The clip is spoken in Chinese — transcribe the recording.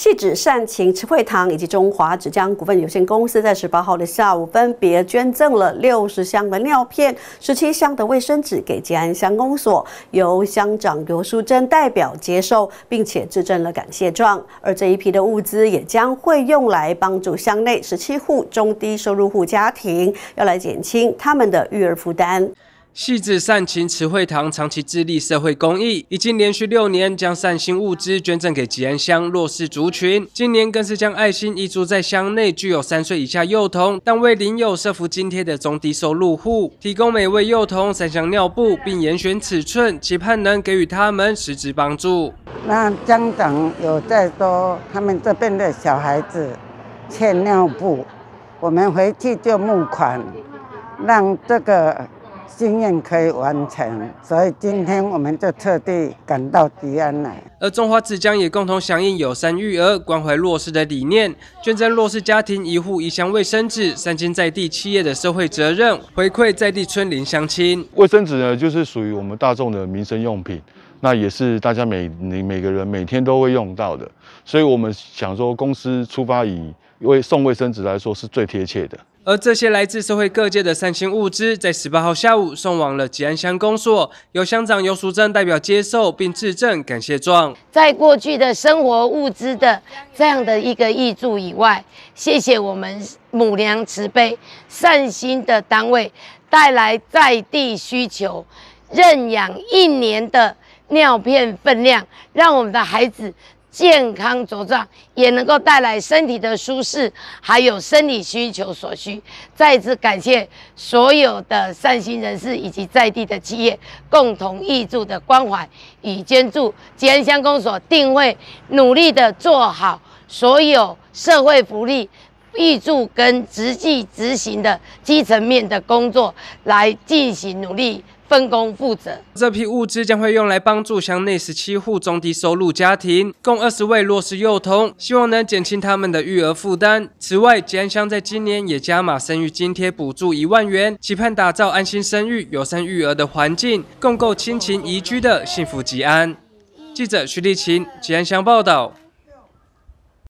系指善情慈惠堂以及中华纸浆股份有限公司在十八号的下午分别捐赠了六十箱的尿片、十七箱的卫生纸给吉安乡公所，由乡长刘淑珍代表接受，并且致赠了感谢状。而这一批的物资也将会用来帮助乡内十七户中低收入户家庭，要来减轻他们的育儿负担。戏子善勤慈惠堂长期致力社会公益，已经连续六年将善心物资捐赠给吉安乡弱势族群。今年更是将爱心移注在乡内具有三岁以下幼童，但未领幼设福津贴的中低收入户，提供每位幼童三箱尿布，并严选尺寸，期盼能给予他们实质帮助。那家长有在说他们这边的小孩子欠尿布，我们回去就募款，让这个。心愿可以完成，所以今天我们就特地赶到吉安来。而中华纸浆也共同响应有生育儿、关怀弱势的理念，捐赠弱势家庭一户一箱卫生纸，三金在地企业的社会责任，回馈在地村邻乡亲。卫生纸呢，就是属于我们大众的民生用品，那也是大家每每每个人每天都会用到的，所以我们想说，公司出发以为送卫生纸来说，是最贴切的。而这些来自社会各界的善心物资，在十八号下午送往了吉安乡公所，由乡长尤淑珍代表接受并致赠感谢状。在过去的生活物资的这样的一个益助以外，谢谢我们母娘慈悲善心的单位带来在地需求，认养一年的尿片分量，让我们的孩子。健康茁壮，也能够带来身体的舒适，还有生理需求所需。再次感谢所有的善心人士以及在地的企业共同预助的关怀与捐助。吉安乡公所定会努力的做好所有社会福利预祝跟实际执行的基层面的工作来进行努力。分工负责，这批物资将会用来帮助乡内十七户中低收入家庭，共二十位弱势幼童，希望能减轻他们的育儿负担。此外，吉安乡在今年也加码生育津贴补助一万元，期盼打造安心生育、有生育儿的环境，共构亲情宜居的幸福吉安。记者徐丽琴，吉安乡报道。